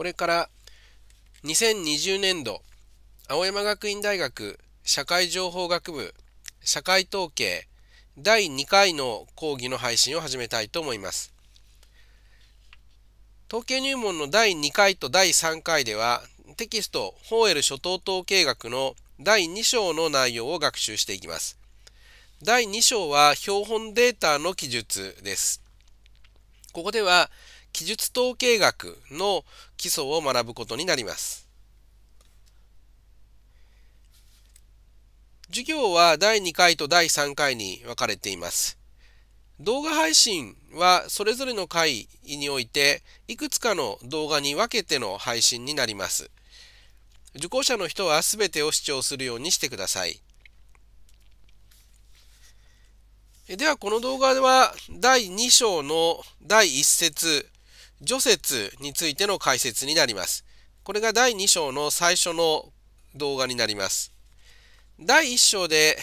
これから2020年度、青山学院大学社会情報学部社会統計第2回の講義の配信を始めたいと思います。統計入門の第2回と第3回ではテキストホーエル初等統計学の第2章の内容を学習していきます。第2章は標本データの記述です。ここでは記述統計学の基礎を学ぶことになります。授業は第2回と第3回に分かれています。動画配信はそれぞれの回においていくつかの動画に分けての配信になります。受講者の人は全てを視聴するようにしてください。ではこの動画では第2章の第1節除雪についての解説になります。これが第2章の最初の動画になります。第1章で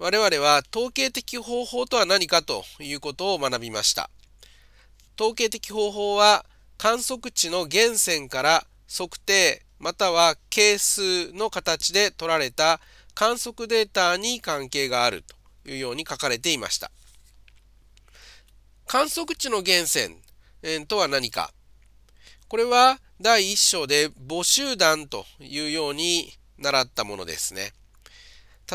我々は統計的方法とは何かということを学びました。統計的方法は観測値の源泉から測定または係数の形で取られた観測データに関係があるというように書かれていました。観測値の源泉えとは何か。これは第1章で母集団というように習ったものですね。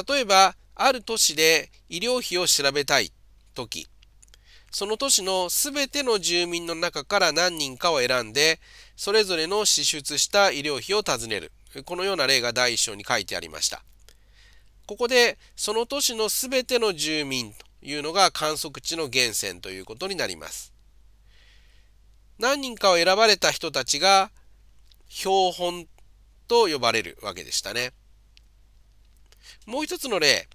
例えば、ある都市で医療費を調べたいとき、その都市のすべての住民の中から何人かを選んで、それぞれの支出した医療費を尋ねる。このような例が第1章に書いてありました。ここで、その都市のすべての住民というのが観測地の源泉ということになります。何人かを選ばれた人たちが標本と呼ばれるわけでしたね。もう一つの例、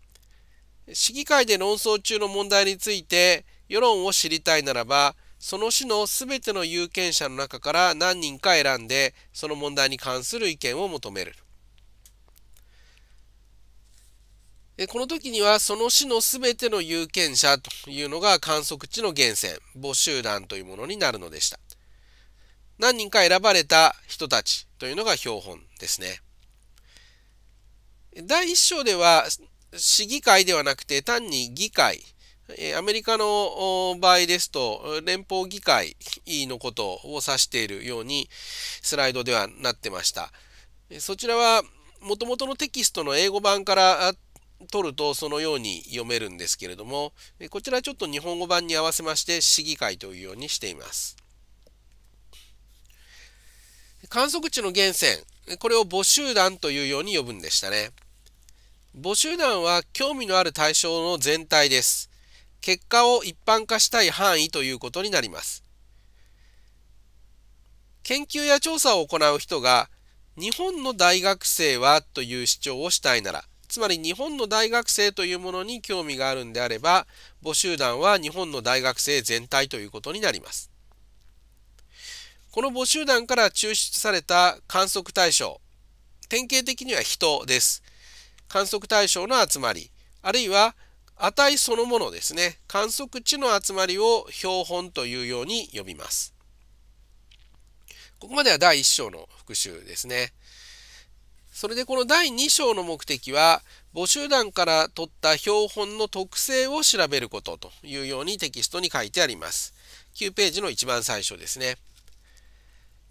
市議会で論争中の問題について世論を知りたいならば、その市のすべての有権者の中から何人か選んで、その問題に関する意見を求める。この時にはその市のすべての有権者というのが観測地の源泉、募集団というものになるのでした。何人か選ばれた人たちというのが標本ですね。第1章では市議会ではなくて単に議会、アメリカの場合ですと連邦議会のことを指しているようにスライドではなってました。そちらはもともとのテキストの英語版から取るとそのように読めるんですけれども、こちらちょっと日本語版に合わせまして市議会というようにしています。観測値の源泉、これを母集団というように呼ぶんでしたね。母集団は興味のある対象の全体です。結果を一般化したい範囲ということになります。研究や調査を行う人が日本の大学生はという主張をしたいなら、つまり日本の大学生というものに興味があるんであれば、母集団は日本の大学生全体ということになります。この母集団から抽出された観測対象、典型的には人です。観測対象の集まり、あるいは値そのものですね、観測値の集まりを標本というように呼びます。ここまでは第1章の復習ですね。それでこの第2章の目的は、募集団から取った標本の特性を調べることというようにテキストに書いてあります。9ページの一番最初ですね。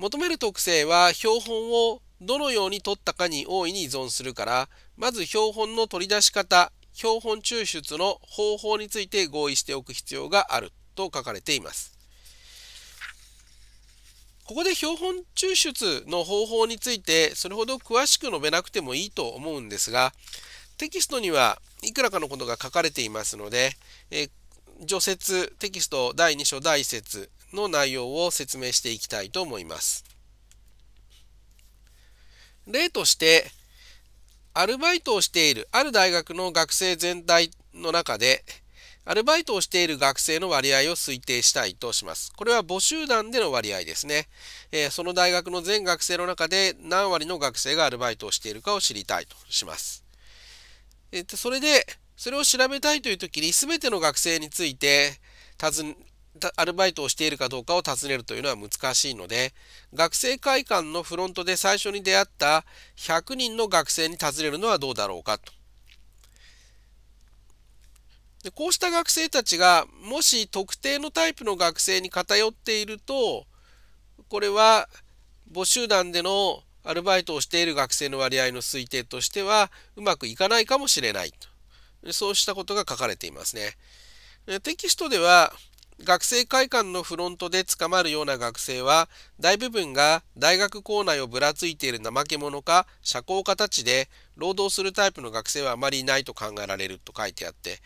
求める特性は標本をどのように取ったかに大いに依存するからまず標本の取り出し方標本抽出の方法について合意しておく必要があると書かれていますここで標本抽出の方法についてそれほど詳しく述べなくてもいいと思うんですがテキストにはいくらかのことが書かれていますので、え除雪テキスト第2章第1節の内容を説明していきたいと思います。例として、アルバイトをしているある大学の学生全体の中で、アルバイトをしている学生の割合を推定したいとします。これは募集団での割合ですね。えー、その大学の全学生の中で何割の学生がアルバイトをしているかを知りたいとします。えー、それで、それを調べたいという時に全ての学生について尋アルバイトをしているかどうかを尋ねるというのは難しいので学生会館のフロントで最初に出会った100人の学生に尋ねるのはどうだろうかと。でこうした学生たちがもし特定のタイプの学生に偏っているとこれは募集団でのアルバイトをしている学生の割合の推定としてはうまくいかないかもしれないとそうしたことが書かれていますね。テキストでは学生会館のフロントで捕まるような学生は大部分が大学構内をぶらついている怠け者か社交家たちで労働するタイプの学生はあまりいないと考えられると書いてあって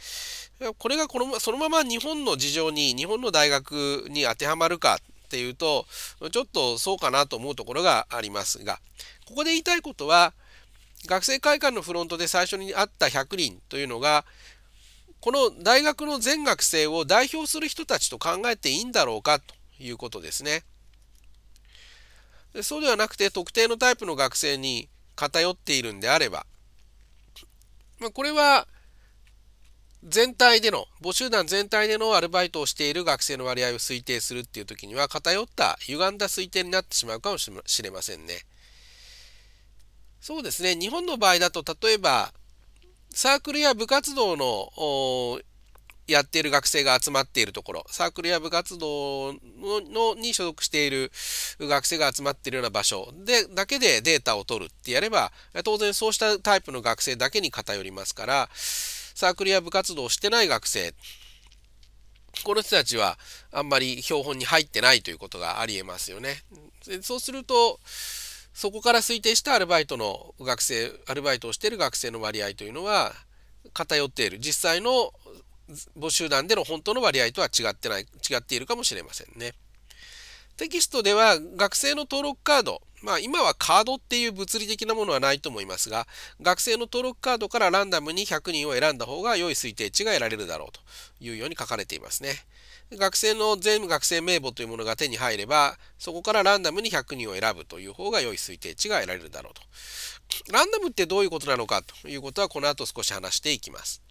これがこのそのまま日本の事情に日本の大学に当てはまるかっていうとちょっとそうかなと思うところがありますがここで言いたいことは学生会館のフロントで最初にあった100人というのがこの大学の全学生を代表する人たちと考えていいんだろうかということですね。そうではなくて特定のタイプの学生に偏っているんであれば、まあ、これは全体での募集団全体でのアルバイトをしている学生の割合を推定するっていう時には偏った歪んだ推定になってしまうかもしれませんね。そうですね日本の場合だと例えばサークルや部活動のやっている学生が集まっているところ、サークルや部活動のに所属している学生が集まっているような場所でだけでデータを取るってやれば、当然そうしたタイプの学生だけに偏りますから、サークルや部活動をしてない学生、この人たちはあんまり標本に入ってないということがありえますよね。そうすると、そこから推定したアルバイトの学生、アルバイトをしている学生の割合というのは偏っている。実際の募集団での本当の割合とは違ってない、違っているかもしれませんね。テキストでは学生の登録カード、まあ今はカードっていう物理的なものはないと思いますが、学生の登録カードからランダムに100人を選んだ方が良い推定値が得られるだろうというように書かれていますね。学生の全学生名簿というものが手に入れば、そこからランダムに100人を選ぶという方が良い推定値が得られるだろうと。ランダムってどういうことなのかということはこの後少し話していきます。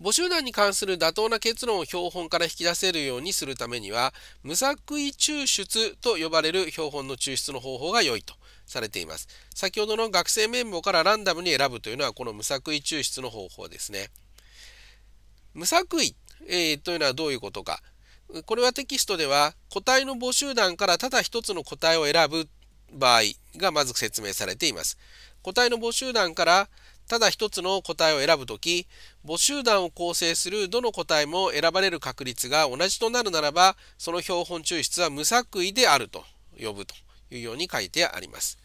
募集団に関する妥当な結論を標本から引き出せるようにするためには無作為抽出と呼ばれる標本の抽出の方法が良いとされています先ほどの学生名簿からランダムに選ぶというのはこの無作為抽出の方法ですね無作為えー、というのはどういうことか。これはテキストでは個体の募集団からただ一つの個体を選ぶ場合がまず説明されています。個体の募集団からただ一つの個体を選ぶとき、募集団を構成するどの個体も選ばれる確率が同じとなるならば、その標本抽出は無作為であると呼ぶというように書いてあります。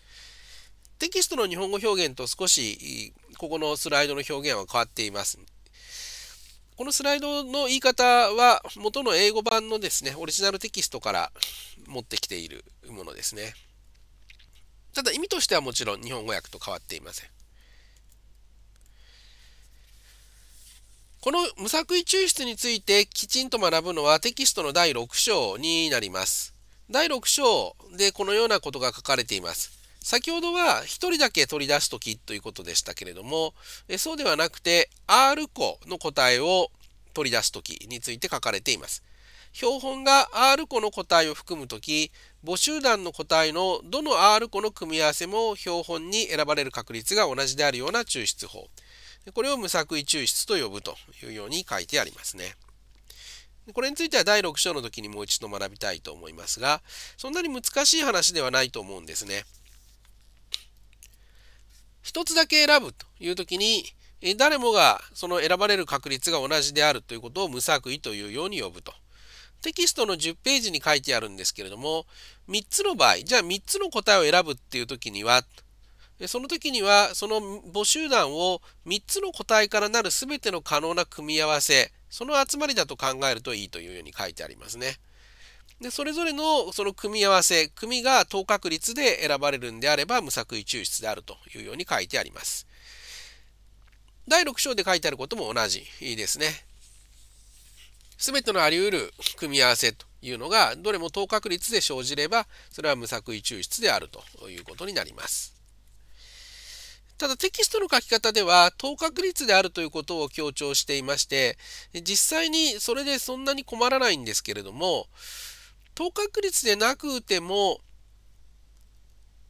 テキストの日本語表現と少しここのスライドの表現は変わっています。このスライドの言い方は元の英語版のですね、オリジナルテキストから持ってきているものですね。ただ意味としてはもちろん日本語訳と変わっていません。この無作為抽出についてきちんと学ぶのはテキストの第6章になります。第6章でこのようなことが書かれています。先ほどは1人だけ取り出すときということでしたけれども、そうではなくて R 個の答えを取り出すときについて書かれています。標本が R 個の個体を含むとき、母集団の個体のどの R 個の組み合わせも標本に選ばれる確率が同じであるような抽出法。これを無作為抽出と呼ぶというように書いてありますね。これについては第6章の時にもう一度学びたいと思いますが、そんなに難しい話ではないと思うんですね。一つだけ選ぶという時に、誰もがその選ばれる確率が同じであるということを無作為というように呼ぶと。テキストの10ページに書いてあるんですけれども、3つの場合、じゃあ3つの答えを選ぶっていう時には、その時にはその募集団を3つの個体からなる全ての可能な組み合わせ、その集まりだと考えるといいというように書いてありますね。でそれぞれのその組み合わせ組が等確率で選ばれるんであれば無作為抽出であるというように書いてあります。第6章で書いてあることも同じですね。全てのあり得る組み合わせというのがどれも等確率で生じればそれは無作為抽出であるということになります。ただテキストの書き方では等確率であるということを強調していまして実際にそれでそんなに困らないんですけれども等確率でなくても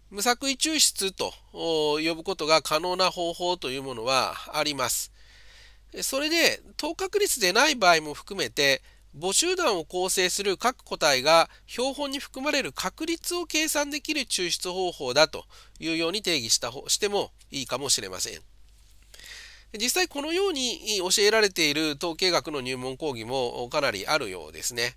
無作為抽出と呼ぶことが可能な方法というものはあります。それで等確率でない場合も含めて母集団を構成する各個体が標本に含まれる確率を計算できる抽出方法だというように定義したしてもいいかもしれません。実際このように教えられている統計学の入門講義もかなりあるようですね。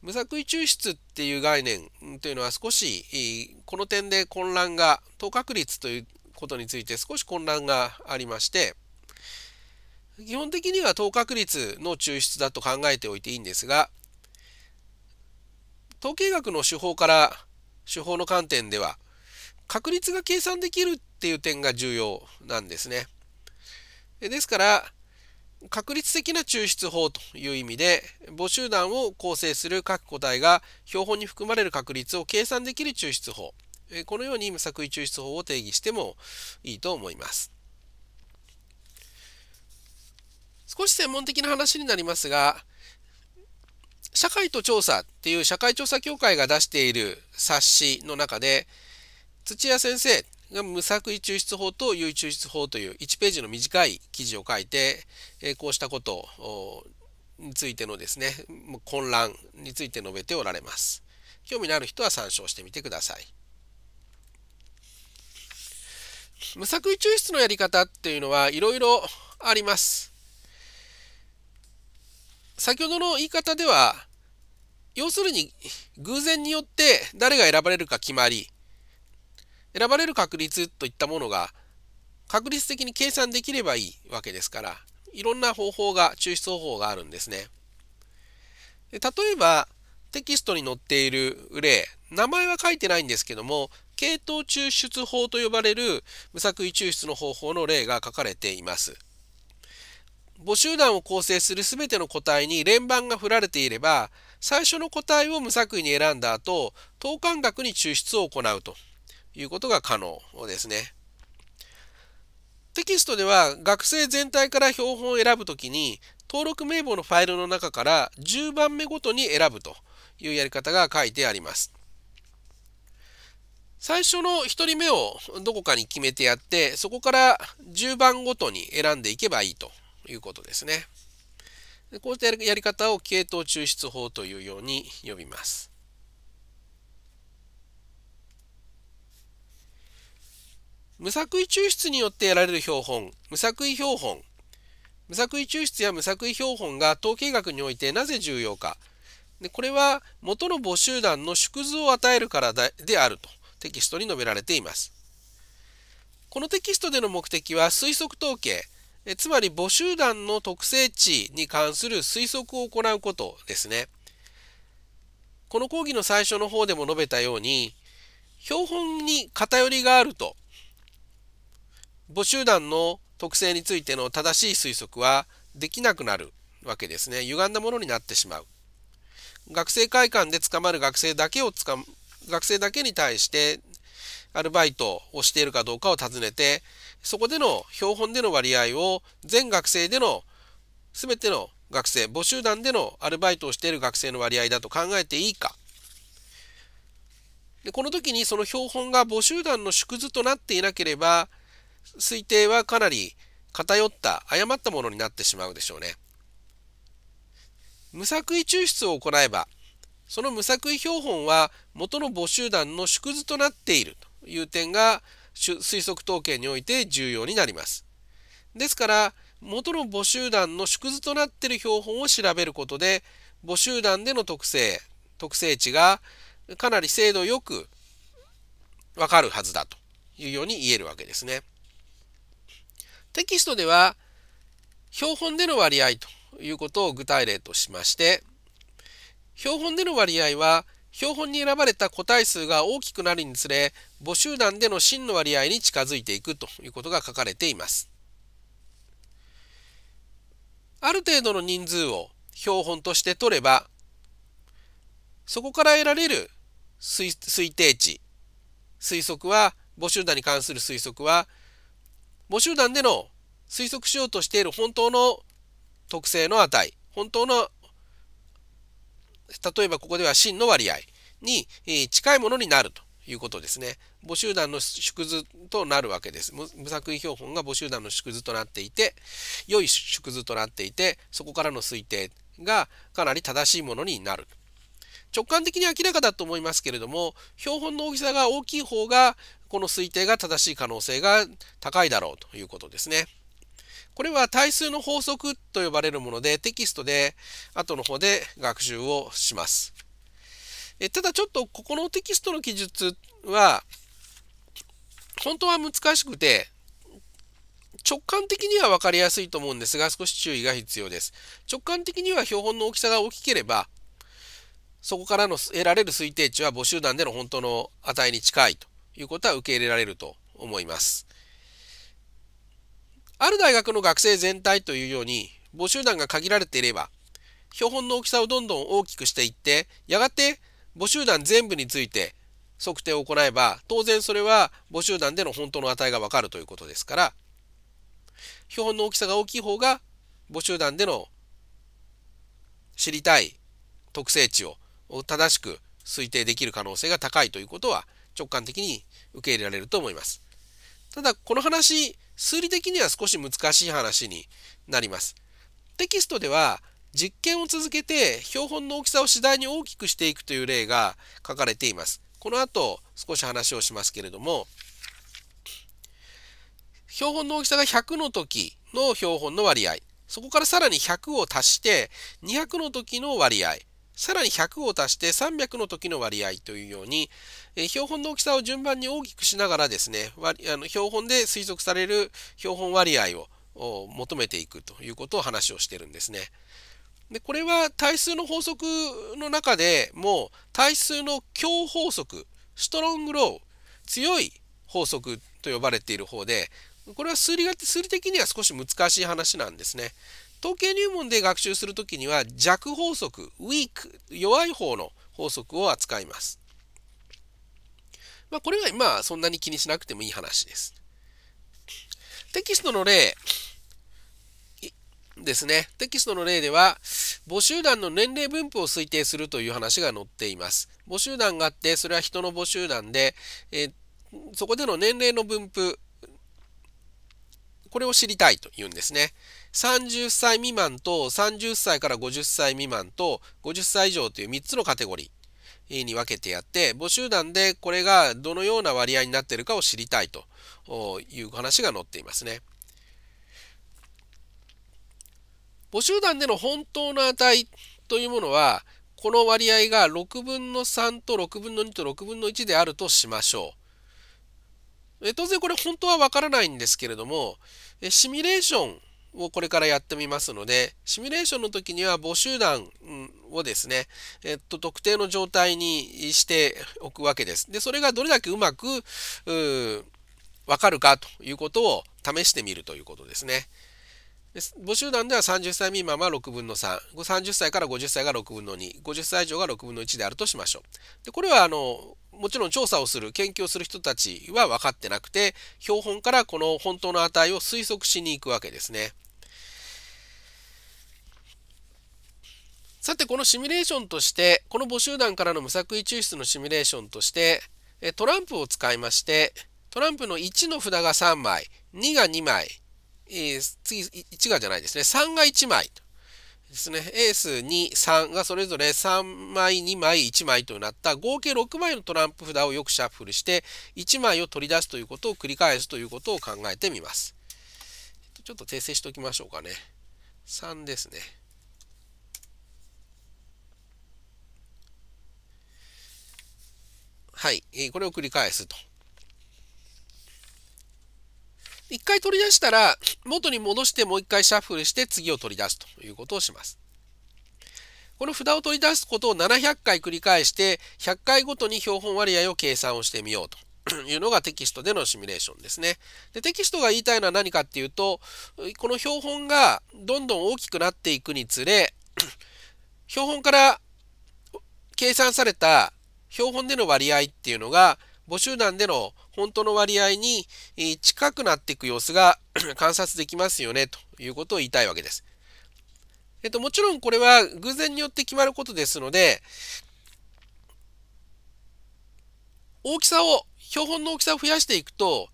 無作為抽出っていう概念というのは少しこの点で混乱が等確率ということについて少し混乱がありまして基本的には等確率の抽出だと考えておいていいんですが統計学の手法から手法の観点では確率が計算できるっていう点が重要なんですね。ですから確率的な抽出法という意味で母集団を構成する各個体が標本に含まれる確率を計算できる抽出法このように今作為抽出法を定義してもいいと思います少し専門的な話になりますが社会と調査っていう社会調査協会が出している冊子の中で土屋先生無作為抽出法と有意抽出法という1ページの短い記事を書いて、えこうしたことについてのですね混乱について述べておられます。興味のある人は参照してみてください。無作為抽出のやり方っていうのはいろいろあります。先ほどの言い方では要するに偶然によって誰が選ばれるか決まり選ばれる確率といったものが確率的に計算できればいいわけですからいろんな方法が抽出方法があるんですね。で例えばテキストに載っている例名前は書いてないんですけども系統抽出法と呼ばれる無作為抽出の方法の例が書かれています。母集団を構成する全ての個体に連番が振られていれば最初の個体を無作為に選んだ後等間隔に抽出を行うということが可能ですね。テキストでは学生全体から標本を選ぶときに登録名簿のファイルの中から10番目ごとに選ぶというやり方が書いてあります。最初の1人目をどこかに決めてやってそこから10番ごとに選んでいけばいいということですね。こういったやり方を系統抽出法というように呼びます。無作為抽出によって得られる標本、無作為標本。無作為抽出や無作為標本が統計学においてなぜ重要か。でこれは元の母集団の縮図を与えるからであるとテキストに述べられています。このテキストでの目的は推測統計、えつまり母集団の特性値に関する推測を行うことですね。この講義の最初の方でも述べたように、標本に偏りがあると母集団の特性についての正しい推測はできなくなるわけですね。歪んだものになってしまう。学生会館で捕まる学生だけを捕、学生だけに対してアルバイトをしているかどうかを尋ねてそこでの標本での割合を全学生での全ての学生母集団でのアルバイトをしている学生の割合だと考えていいかでこの時にその標本が母集団の縮図となっていなければ推定はかなり偏った誤ったものになってしまうでしょうね。無作為抽出を行えばその無作為標本は元の母集団の縮図となっているという点が推測統計において重要になります。ですから元の母集団の縮図となっている標本を調べることで母集団での特性特性値がかなり精度よくわかるはずだというように言えるわけですね。テキストでは標本での割合ということを具体例としまして標本での割合は標本に選ばれた個体数が大きくなるにつれ母集団での真の割合に近づいていくということが書かれています。ある程度の人数を標本として取ればそこから得られる推定値推測は母集団に関する推測は母集団での推測しようとしている本当の特性の値、本当の、例えばここでは真の割合に近いものになるということですね。母集団の縮図となるわけです。無作為標本が母集団の縮図となっていて、良い縮図となっていて、そこからの推定がかなり正しいものになる。直感的に明らかだと思いますけれども標本の大きさが大きい方がこの推定が正しい可能性が高いだろうということですね。これは対数の法則と呼ばれるものでテキストで後の方で学習をします。えただちょっとここのテキストの記述は本当は難しくて直感的には分かりやすいと思うんですが少し注意が必要です。直感的には標本の大きさが大きければそこからの得られる推定値は母集団での本当の値に近いということは受け入れられると思います。ある大学の学生全体というように母集団が限られていれば標本の大きさをどんどん大きくしていってやがて母集団全部について測定を行えば当然それは母集団での本当の値がわかるということですから標本の大きさが大きい方が母集団での知りたい特性値をを正しく推定できる可能性が高いということは直感的に受け入れられると思います。ただこの話数理的には少し難しい話になります。テキストでは実験を続けて標本の大きさを次第に大きくしていくという例が書かれています。この後少し話をしますけれども標本の大きさが100の時の標本の割合そこからさらに100を足して200の時の割合さらに100を足して300の時の割合というように、え標本の大きさを順番に大きくしながらですね、あの標本で推測される標本割合を求めていくということを話をしてるんですね。でこれは対数の法則の中でも対数の強法則ストロングロー強い法則と呼ばれている方でこれは数理が数理的には少し難しい話なんですね。統計入門で学習するときには弱法則、ウィーク、弱い方の法則を扱います。まあ、これはまあそんなに気にしなくてもいい話です。テキストの例ですね。テキストの例では、母集団の年齢分布を推定するという話が載っています。母集団があって、それは人の母集団で、えそこでの年齢の分布、これを知りたいというんですね。30歳未満と30歳から50歳未満と50歳以上という3つのカテゴリーに分けてやって募集団でこれがどのような割合になっているかを知りたいという話が載っていますね。募集団での本当の値というものはこの割合が6分の3と6分の2と6分の1であるとしましょう。当然これ本当はわからないんですけれどもシミュレーションをこれからやってみますので、シミュレーションの時には母集団をですね、えっと、特定の状態にしておくわけです。で、それがどれだけうまく、わかるかということを試してみるということですね。母集団では30歳未満は6分の3、30歳から50歳が6分の2、50歳以上が6分の1であるとしましょう。でこれはあのもちろん調査をする研究をする人たちは分かってなくて標本からこの本当の値を推測しに行くわけですね。さてこのシミュレーションとしてこの募集団からの無作為抽出のシミュレーションとしてトランプを使いましてトランプの1の札が3枚2が2枚、え次1がじゃないですね3が1枚ですね、エース2、3がそれぞれ3枚、2枚、1枚となった合計6枚のトランプ札をよくシャッフルして1枚を取り出すということを繰り返すということを考えてみます。ちょっと訂正しておきましょうかね。3ですね。はい、これを繰り返すと。一回取り出したら、元に戻してもう一回シャッフルして次を取り出すということをします。この札を取り出すことを700回繰り返して、100回ごとに標本割合を計算をしてみようと。いうのがテキストでのシミュレーションですねで。テキストが言いたいのは何かっていうと、この標本がどんどん大きくなっていくにつれ、標本から計算された標本での割合っていうのが、母集団での本当の割合に近くなっていく様子が 観察できますよねということを言いたいわけです。えっと、もちろんこれは偶然によって決まることですので、大きさを、標本の大きさを増やしていくと、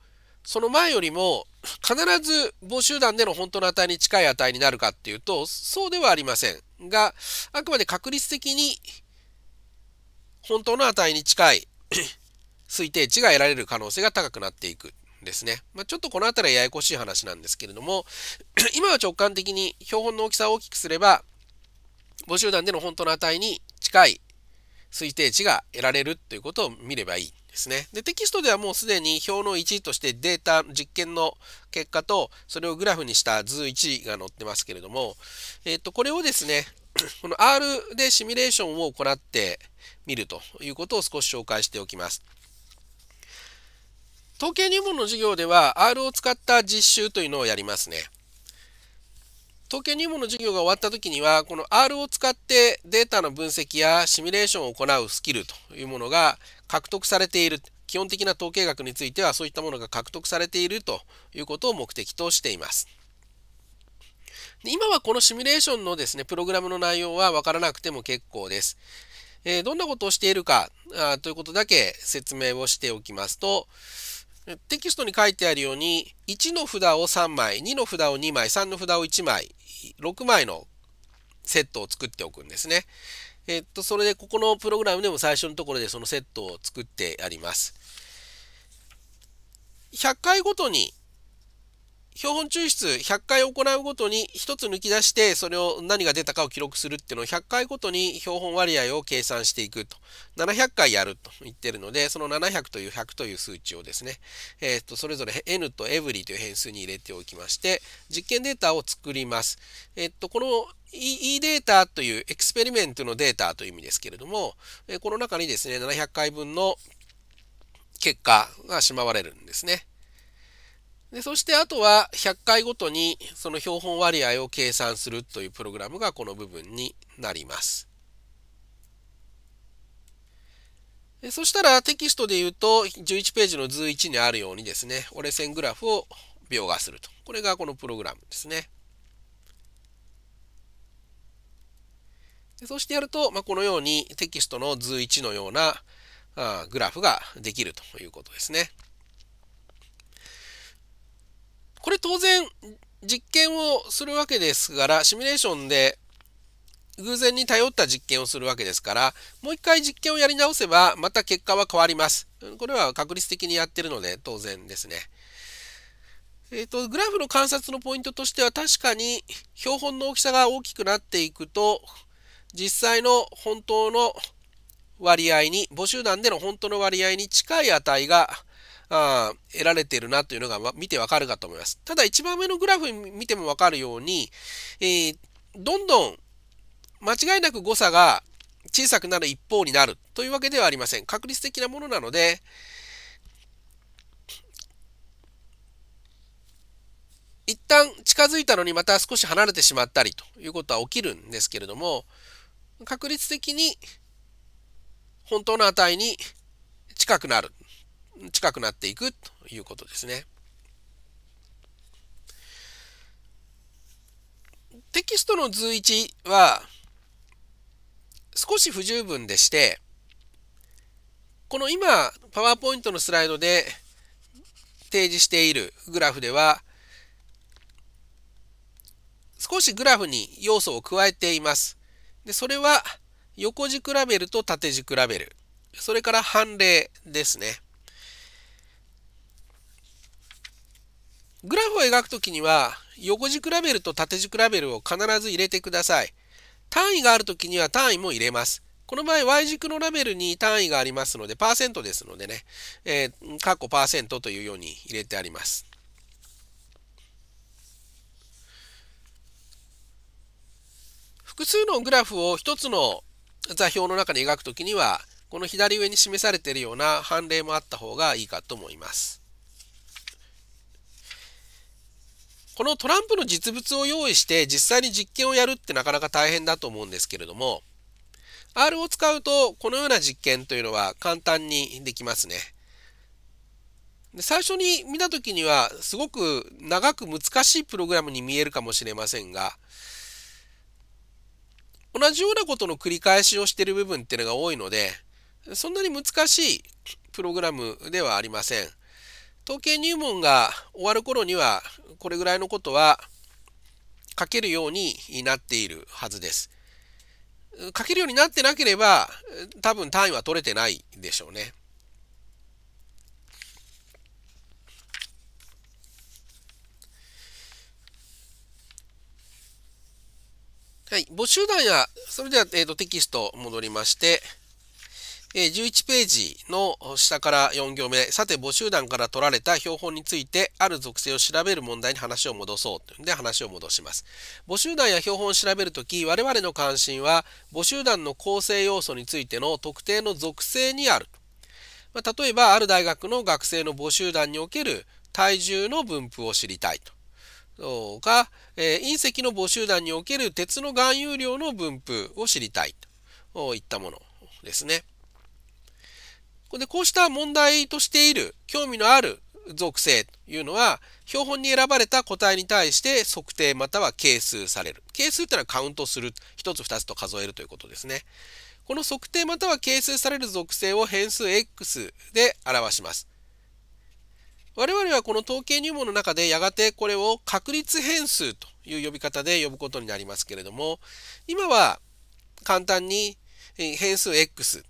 その前よりも 必ず母集団での本当の値に近い値になるかっていうと、そうではありませんが、あくまで確率的に本当の値に近い推定値が得られる可能性が高くなっていくですね。まあ、ちょっとこの辺りはややこしい話なんですけれども、今は直感的に標本の大きさを大きくすれば、母集団での本当の値に近い推定値が得られるということを見ればいいですね。で、テキストではもうすでに表の1としてデータ、実験の結果と、それをグラフにした図1が載ってますけれども、えっ、ー、と、これをですね、この R でシミュレーションを行ってみるということを少し紹介しておきます。統計入門の授業では R を使った実習というのをやりますね。統計入門の授業が終わった時にはこの R を使ってデータの分析やシミュレーションを行うスキルというものが獲得されている基本的な統計学についてはそういったものが獲得されているということを目的としています。で今はこのシミュレーションのですね、プログラムの内容はわからなくても結構です。えー、どんなことをしているかあということだけ説明をしておきますと、テキストに書いてあるように1の札を3枚2の札を2枚3の札を1枚6枚のセットを作っておくんですね。えっと、それでここのプログラムでも最初のところでそのセットを作ってあります。100回ごとに標本抽出100回行うごとに1つ抜き出してそれを何が出たかを記録するっていうのを100回ごとに標本割合を計算していくと700回やると言ってるのでその700という100という数値をですね、えー、とそれぞれ n と every という変数に入れておきまして実験データを作ります。えっとこの E データというエクスペリメントのデータという意味ですけれども、この中にですね、700回分の結果がしまわれるんですね。でそしてあとは100回ごとにその標本割合を計算するというプログラムがこの部分になります。でそしたらテキストで言うと11ページの図1にあるようにですね折れ線グラフを描画するとこれがこのプログラムですね。でそしてやると、まあ、このようにテキストの図1のようなあグラフができるということですね。これ当然実験をするわけですから、シミュレーションで偶然に頼った実験をするわけですから、もう一回実験をやり直せば、また結果は変わります。これは確率的にやってるので当然ですね。えっ、ー、と、グラフの観察のポイントとしては確かに標本の大きさが大きくなっていくと、実際の本当の割合に、母集団での本当の割合に近い値があ得られているなというのが見てわかるかと思います。ただ一番上のグラフ見てもわかるように、えー、どんどん間違いなく誤差が小さくなる一方になるというわけではありません。確率的なものなので、一旦近づいたのにまた少し離れてしまったりということは起きるんですけれども、確率的に本当の値に近くなる近くなっていくということですね。テキストの図1は少し不十分でして、この今、パワーポイントのスライドで提示しているグラフでは、少しグラフに要素を加えています。でそれは横軸ラベルと縦軸ラベル、それから判例ですね。グラフを描くときには、横軸ラベルと縦軸ラベルを必ず入れてください。単位があるときには単位も入れます。この場合、Y 軸のラベルに単位がありますので、パーセントですのでね、えー、括弧パーセントというように入れてあります。複数のグラフを一つの座標の中に描くときには、この左上に示されているような判例もあった方がいいかと思います。このトランプの実物を用意して実際に実験をやるってなかなか大変だと思うんですけれども R を使うとこのような実験というのは簡単にできますね。で最初に見た時にはすごく長く難しいプログラムに見えるかもしれませんが同じようなことの繰り返しをしている部分っていうのが多いのでそんなに難しいプログラムではありません。統計入門が終わる頃にはこれぐらいのことは書けるようになっているはずです。書けるようになってなければ多分単位は取れてないでしょうね。はい、募集団や、それでは、えーと、とテキスト戻りまして、11ページの下から4行目、さて募集団から取られた標本について、ある属性を調べる問題に話を戻そうというんで話を戻します。募集団や標本を調べるとき、我々の関心は、募集団の構成要素についての特定の属性にある。まあ、例えば、ある大学の学生の募集団における体重の分布を知りたいと。とか、えー、隕石の募集団における鉄の含有量の分布を知りたいといったものですね。で、こうした問題としている、興味のある属性というのは、標本に選ばれた個体に対して測定または係数される。係数というのはカウントする。1つ2つと数えるということですね。この測定または係数される属性を変数 x で表します。我々はこの統計入門の中でやがてこれを確率変数という呼び方で呼ぶことになりますけれども今は簡単に変数 x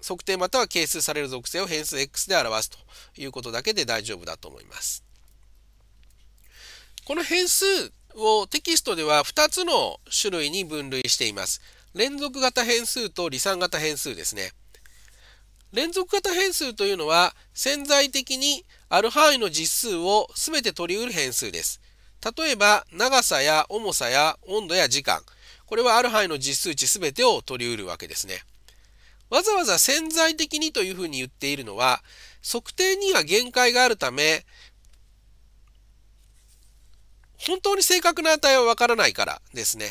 測定または係数される属性を変数 x で表すということだけで大丈夫だと思います。この変数をテキストでは2つの種類に分類しています。連続型変数と離散型変数ですね。連続型変数というのは潜在的にある範囲の実数を全て取り得る変数です。例えば長さや重さや温度や時間これはある範囲の実数値全てを取り得るわけですね。わざわざ潜在的にというふうに言っているのは、測定には限界があるため、本当に正確な値はわからないからですね。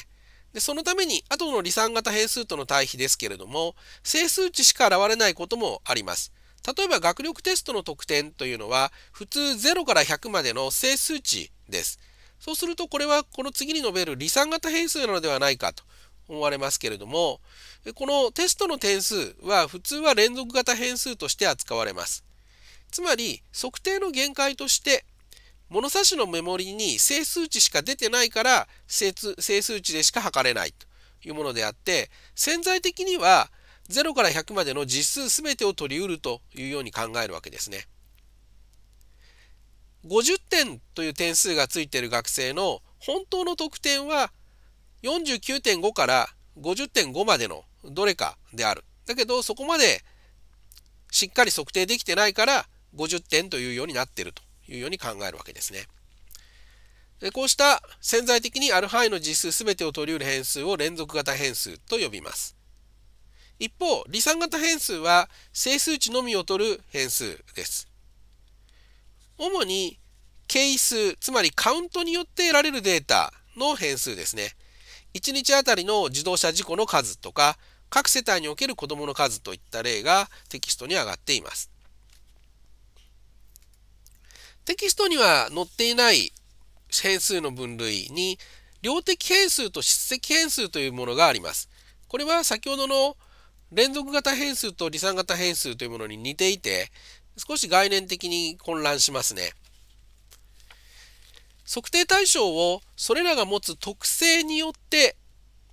でそのために後の離散型変数との対比ですけれども、整数値しか現れないこともあります。例えば学力テストの得点というのは、普通0から100までの整数値です。そうするとこれはこの次に述べる離散型変数なのではないかと思われますけれども、このテストの点数は普通は連続型変数として扱われます。つまり、測定の限界として、物差しのメモリに整数値しか出てないから、整数値でしか測れないというものであって、潜在的には0から100までの実数全てを取り得るというように考えるわけですね。50点という点数がついている学生の本当の得点は49.5から50.5までのどれかである。だけどそこまでしっかり測定できてないから50点というようになっているというように考えるわけですね。こうした潜在的にある範囲の実数全てを取り得る変数を連続型変数と呼びます。一方、離散型変数は整数値のみを取る変数です。主に係数、つまりカウントによって得られるデータの変数ですね。1日あたりの自動車事故の数とか、各世帯における子どもの数といった例がテキストに上がっています。テキストには載っていない変数の分類に、量的変数と質的変数というものがあります。これは先ほどの連続型変数と離散型変数というものに似ていて、少し概念的に混乱しますね。測定対象をそれらが持つ特性によって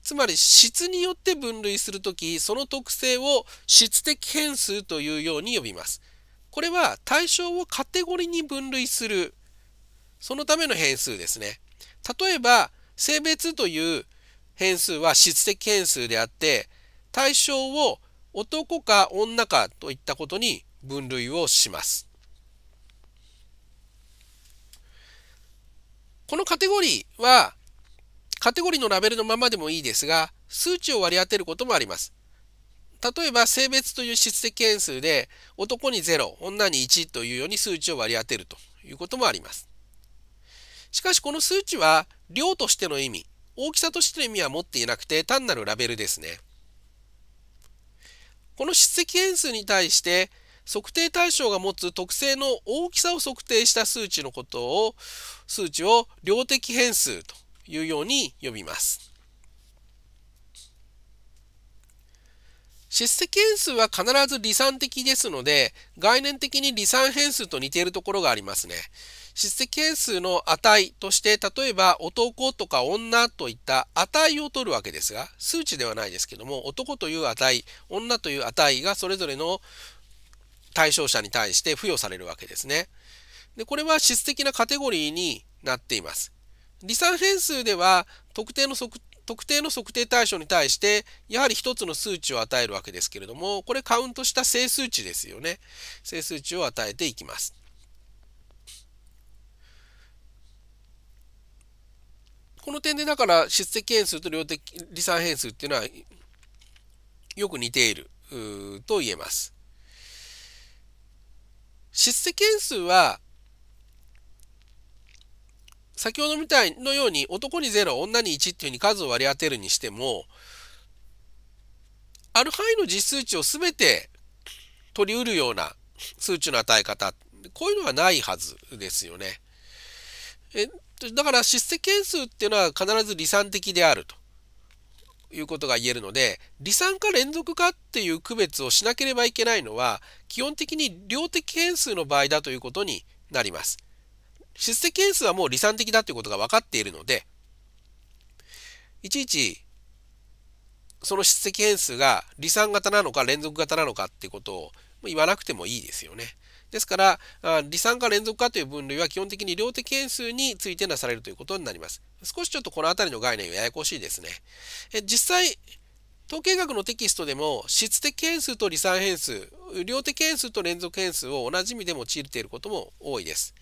つまり質によって分類するときその特性を質的変数というように呼びます。これは対象をカテゴリに分類するそのための変数ですね。例えば性別という変数は質的変数であって対象を男か女かといったことに分類をします。このカテゴリーは、カテゴリーのラベルのままでもいいですが、数値を割り当てることもあります。例えば、性別という質的変数で、男に0、女に1というように数値を割り当てるということもあります。しかし、この数値は、量としての意味、大きさとしての意味は持っていなくて、単なるラベルですね。この質的変数に対して、測定対象が持つ特性の大きさを測定した数値のことを数値を量的変数というように呼びます。叱責変数は必ず離散的ですので、概念的に離散変数と似ているところがありますね。叱責変数の値として、例えば男とか女といった値を取るわけですが、数値ではないですけども、男という値、女という値がそれぞれの対象者に対して付与されるわけですね。で、これは質的なカテゴリーになっています。離散変数では特定の特定の測定対象に対してやはり一つの数値を与えるわけですけれどもこれカウントした整数値ですよね整数値を与えていきますこの点でだから質的変数と量的離散変数っていうのはよく似ていると言えます出世件数は、先ほどみたいのように男に0、女に1っていうふうに数を割り当てるにしても、ある範囲の実数値を全て取り得るような数値の与え方、こういうのはないはずですよね。えだから出世件数っていうのは必ず理算的であると。いうことが言えるので離散か連続かっていう区別をしなければいけないのは基本的に量的変数の場合だということになります。出席変数はもう離散的だということが分かっているのでいちいちその出席変数が離散型なのか連続型なのかっていうことを言わなくてもいいですよね。ですから、離散か連続かという分類は基本的に量的変数についてなされるということになります。少しちょっとこの辺りの概念がややこしいですね。え実際、統計学のテキストでも質的変数と離散変数、量的変数と連続変数を同じ意味で用いていることも多いです。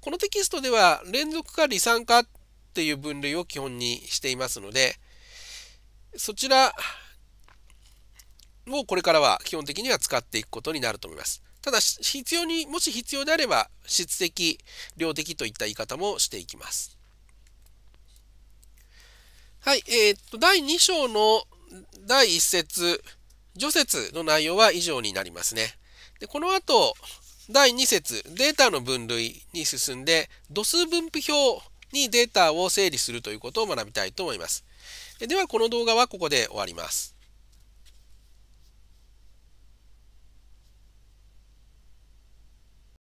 このテキストでは連続か離散かっていう分類を基本にしていますので、そちらをこれからは基本的には使っていくことになると思います。ただ、必要に、もし必要であれば、質的、量的といった言い方もしていきます。はい、えー、っと、第2章の第1節、除雪の内容は以上になりますね。でこの後、第2節、データの分類に進んで、度数分布表にデータを整理するということを学びたいと思います。では、この動画はここで終わります。